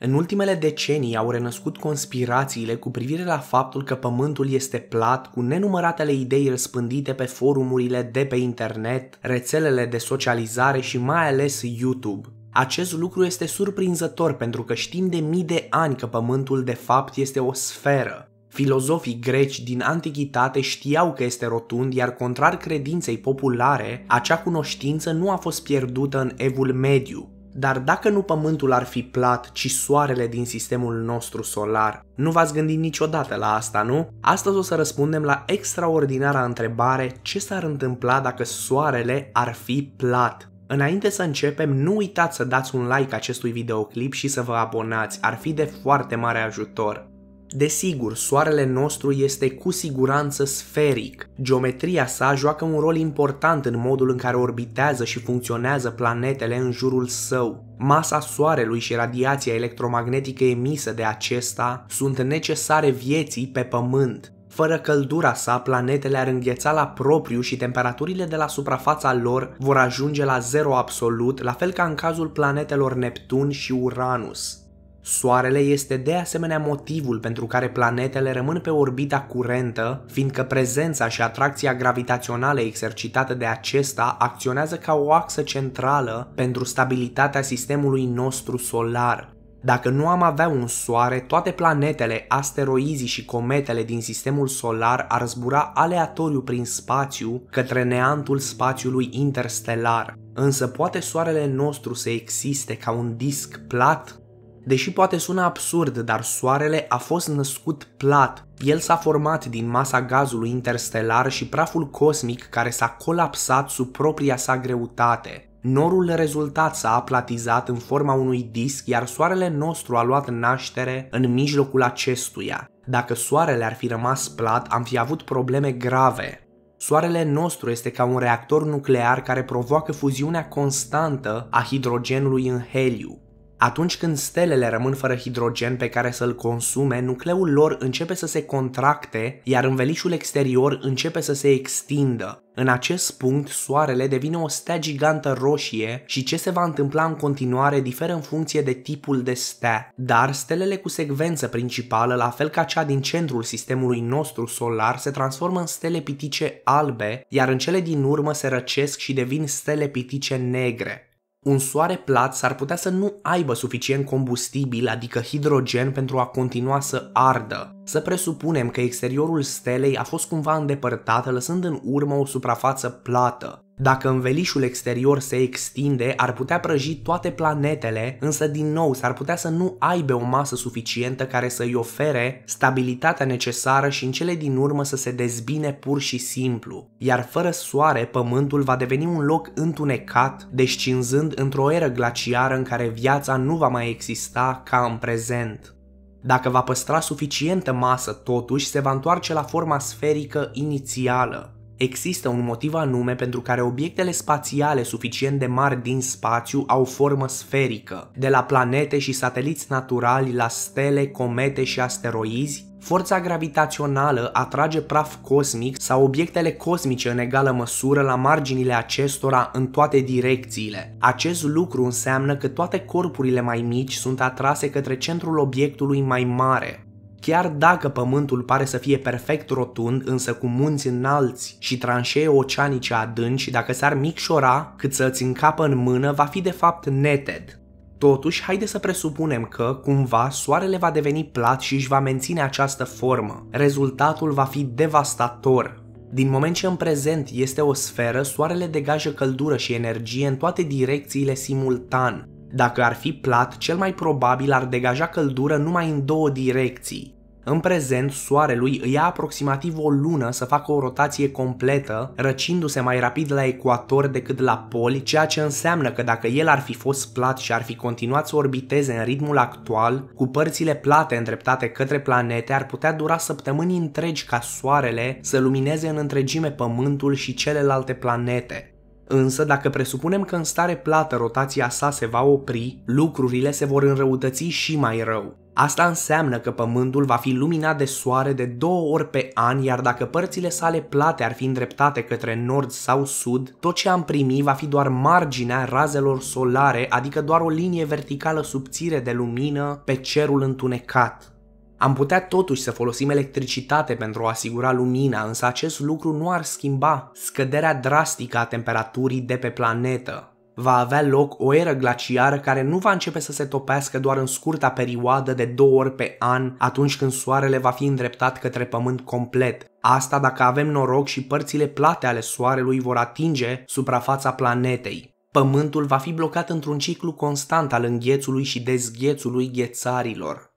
În ultimele decenii au renăscut conspirațiile cu privire la faptul că Pământul este plat, cu nenumăratele idei răspândite pe forumurile de pe internet, rețelele de socializare și mai ales YouTube. Acest lucru este surprinzător pentru că știm de mii de ani că Pământul de fapt este o sferă. Filozofii greci din antichitate știau că este rotund, iar contrar credinței populare, acea cunoștință nu a fost pierdută în evul mediu, dar dacă nu Pământul ar fi plat, ci Soarele din sistemul nostru solar, nu v-ați gândit niciodată la asta, nu? Astăzi o să răspundem la extraordinara întrebare ce s-ar întâmpla dacă Soarele ar fi plat. Înainte să începem, nu uitați să dați un like acestui videoclip și să vă abonați, ar fi de foarte mare ajutor. Desigur, soarele nostru este cu siguranță sferic. Geometria sa joacă un rol important în modul în care orbitează și funcționează planetele în jurul său. Masa soarelui și radiația electromagnetică emisă de acesta sunt necesare vieții pe Pământ. Fără căldura sa, planetele ar îngheța la propriu și temperaturile de la suprafața lor vor ajunge la zero absolut, la fel ca în cazul planetelor Neptun și Uranus. Soarele este de asemenea motivul pentru care planetele rămân pe orbita curentă, fiindcă prezența și atracția gravitațională exercitată de acesta acționează ca o axă centrală pentru stabilitatea sistemului nostru solar. Dacă nu am avea un soare, toate planetele, asteroizii și cometele din sistemul solar ar zbura aleatoriu prin spațiu către neantul spațiului interstelar. Însă poate soarele nostru să existe ca un disc plat Deși poate sună absurd, dar Soarele a fost născut plat. El s-a format din masa gazului interstelar și praful cosmic care s-a colapsat sub propria sa greutate. Norul rezultat s-a aplatizat în forma unui disc, iar soarele nostru a luat naștere în mijlocul acestuia. Dacă soarele ar fi rămas plat, am fi avut probleme grave. Soarele nostru este ca un reactor nuclear care provoacă fuziunea constantă a hidrogenului în heliu. Atunci când stelele rămân fără hidrogen pe care să-l consume, nucleul lor începe să se contracte, iar învelișul exterior începe să se extindă. În acest punct, soarele devine o stea gigantă roșie și ce se va întâmpla în continuare diferă în funcție de tipul de stea. Dar stelele cu secvență principală, la fel ca cea din centrul sistemului nostru solar, se transformă în stele pitice albe, iar în cele din urmă se răcesc și devin stele pitice negre un soare plat s-ar putea să nu aibă suficient combustibil, adică hidrogen, pentru a continua să ardă. Să presupunem că exteriorul stelei a fost cumva îndepărtat, lăsând în urmă o suprafață plată. Dacă învelișul exterior se extinde, ar putea prăji toate planetele, însă din nou s-ar putea să nu aibă o masă suficientă care să-i ofere stabilitatea necesară și în cele din urmă să se dezbine pur și simplu. Iar fără soare, Pământul va deveni un loc întunecat, descinzând într-o eră glaciară în care viața nu va mai exista ca în prezent. Dacă va păstra suficientă masă, totuși se va întoarce la forma sferică inițială, Există un motiv anume pentru care obiectele spațiale suficient de mari din spațiu au formă sferică. De la planete și sateliți naturali la stele, comete și asteroizi, forța gravitațională atrage praf cosmic sau obiectele cosmice în egală măsură la marginile acestora în toate direcțiile. Acest lucru înseamnă că toate corpurile mai mici sunt atrase către centrul obiectului mai mare. Chiar dacă pământul pare să fie perfect rotund, însă cu munți înalți și tranșee oceanice adânci, dacă s-ar micșora cât să-ți încapă în mână, va fi de fapt neted. Totuși, haide să presupunem că, cumva, soarele va deveni plat și își va menține această formă. Rezultatul va fi devastator. Din moment ce în prezent este o sferă, soarele degajă căldură și energie în toate direcțiile simultan. Dacă ar fi plat, cel mai probabil ar degaja căldură numai în două direcții, în prezent, soarelui îi ia aproximativ o lună să facă o rotație completă, răcindu-se mai rapid la ecuator decât la poli, ceea ce înseamnă că dacă el ar fi fost plat și ar fi continuat să orbiteze în ritmul actual, cu părțile plate îndreptate către planete, ar putea dura săptămâni întregi ca soarele să lumineze în întregime Pământul și celelalte planete. Însă, dacă presupunem că în stare plată rotația sa se va opri, lucrurile se vor înrăutăți și mai rău. Asta înseamnă că Pământul va fi luminat de soare de două ori pe an, iar dacă părțile sale plate ar fi îndreptate către nord sau sud, tot ce am primi va fi doar marginea razelor solare, adică doar o linie verticală subțire de lumină pe cerul întunecat. Am putea totuși să folosim electricitate pentru a asigura lumina, însă acest lucru nu ar schimba scăderea drastică a temperaturii de pe planetă va avea loc o eră glaciară care nu va începe să se topească doar în scurta perioadă de două ori pe an, atunci când soarele va fi îndreptat către pământ complet. Asta dacă avem noroc și părțile plate ale soarelui vor atinge suprafața planetei. Pământul va fi blocat într-un ciclu constant al înghețului și dezghețului ghețarilor.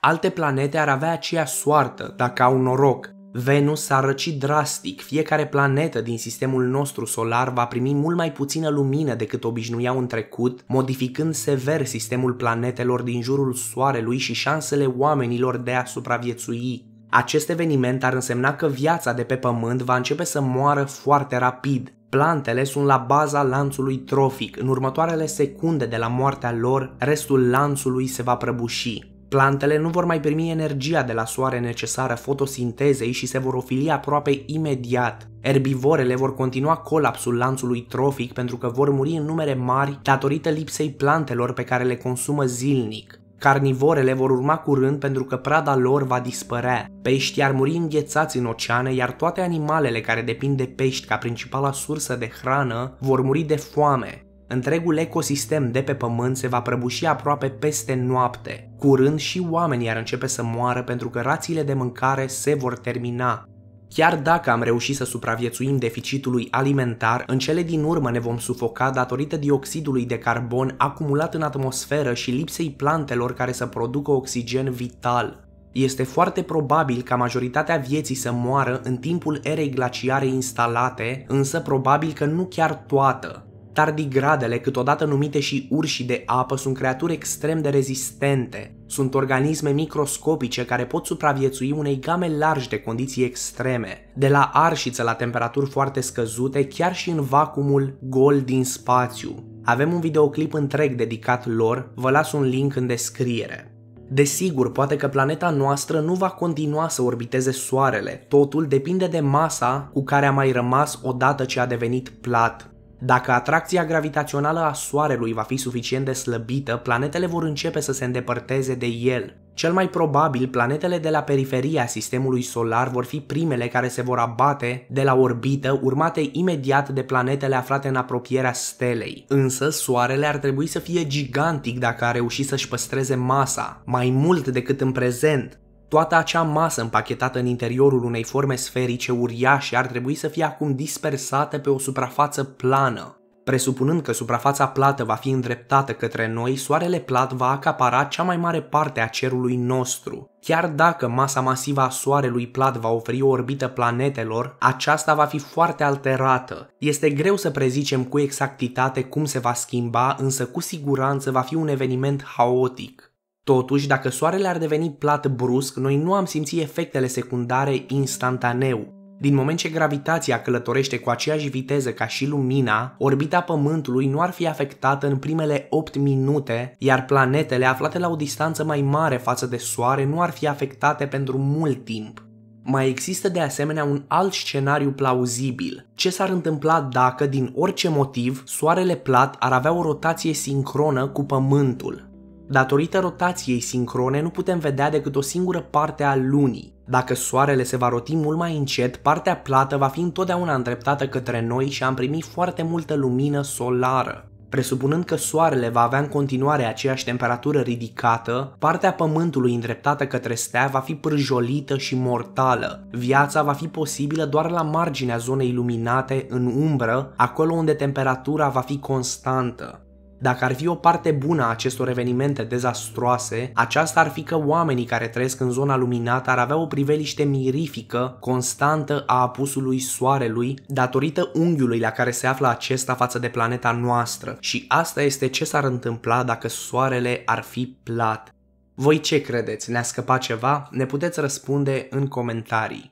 Alte planete ar avea aceeași soartă, dacă au noroc, Venus s-a răcit drastic, fiecare planetă din sistemul nostru solar va primi mult mai puțină lumină decât obișnuiau în trecut, modificând sever sistemul planetelor din jurul Soarelui și șansele oamenilor de a supraviețui. Acest eveniment ar însemna că viața de pe Pământ va începe să moară foarte rapid. Plantele sunt la baza lanțului trofic. În următoarele secunde de la moartea lor, restul lanțului se va prăbuși. Plantele nu vor mai primi energia de la soare necesară fotosintezei și se vor ofili aproape imediat. Erbivorele vor continua colapsul lanțului trofic pentru că vor muri în numere mari datorită lipsei plantelor pe care le consumă zilnic. Carnivorele vor urma curând pentru că prada lor va dispărea. Peștii ar muri înghețați în oceane, iar toate animalele care depind de pești ca principala sursă de hrană vor muri de foame întregul ecosistem de pe pământ se va prăbuși aproape peste noapte. Curând și oamenii ar începe să moară pentru că rațiile de mâncare se vor termina. Chiar dacă am reușit să supraviețuim deficitului alimentar, în cele din urmă ne vom sufoca datorită dioxidului de carbon acumulat în atmosferă și lipsei plantelor care să producă oxigen vital. Este foarte probabil ca majoritatea vieții să moară în timpul erei glaciare instalate, însă probabil că nu chiar toată. Tardigradele, câteodată numite și urși de apă, sunt creaturi extrem de rezistente. Sunt organisme microscopice care pot supraviețui unei game largi de condiții extreme, de la arșiță la temperaturi foarte scăzute, chiar și în vacumul gol din spațiu. Avem un videoclip întreg dedicat lor, vă las un link în descriere. Desigur, poate că planeta noastră nu va continua să orbiteze Soarele, totul depinde de masa cu care a mai rămas odată ce a devenit plat. Dacă atracția gravitațională a Soarelui va fi suficient de slăbită, planetele vor începe să se îndepărteze de el. Cel mai probabil, planetele de la periferia sistemului solar vor fi primele care se vor abate de la orbită, urmate imediat de planetele aflate în apropierea stelei. Însă, Soarele ar trebui să fie gigantic dacă a reușit să-și păstreze masa, mai mult decât în prezent. Toată acea masă împachetată în interiorul unei forme sferice uriașe ar trebui să fie acum dispersată pe o suprafață plană. Presupunând că suprafața plată va fi îndreptată către noi, soarele plat va acapara cea mai mare parte a cerului nostru. Chiar dacă masa masivă a soarelui plat va oferi o orbită planetelor, aceasta va fi foarte alterată. Este greu să prezicem cu exactitate cum se va schimba, însă cu siguranță va fi un eveniment haotic. Totuși, dacă soarele ar deveni plat brusc, noi nu am simți efectele secundare instantaneu. Din moment ce gravitația călătorește cu aceeași viteză ca și lumina, orbita Pământului nu ar fi afectată în primele 8 minute, iar planetele aflate la o distanță mai mare față de Soare nu ar fi afectate pentru mult timp. Mai există de asemenea un alt scenariu plauzibil. Ce s-ar întâmpla dacă, din orice motiv, Soarele plat ar avea o rotație sincronă cu Pământul? Datorită rotației sincrone nu putem vedea decât o singură parte a lunii. Dacă soarele se va roti mult mai încet, partea plată va fi întotdeauna îndreptată către noi și am primit foarte multă lumină solară. Presupunând că soarele va avea în continuare aceeași temperatură ridicată, partea pământului îndreptată către stea va fi prăjolită și mortală. Viața va fi posibilă doar la marginea zonei iluminate, în umbră, acolo unde temperatura va fi constantă. Dacă ar fi o parte bună a acestor evenimente dezastroase, aceasta ar fi că oamenii care trăiesc în zona luminată ar avea o priveliște mirifică, constantă a apusului soarelui, datorită unghiului la care se află acesta față de planeta noastră. Și asta este ce s-ar întâmpla dacă soarele ar fi plat. Voi ce credeți? Ne-a scăpat ceva? Ne puteți răspunde în comentarii.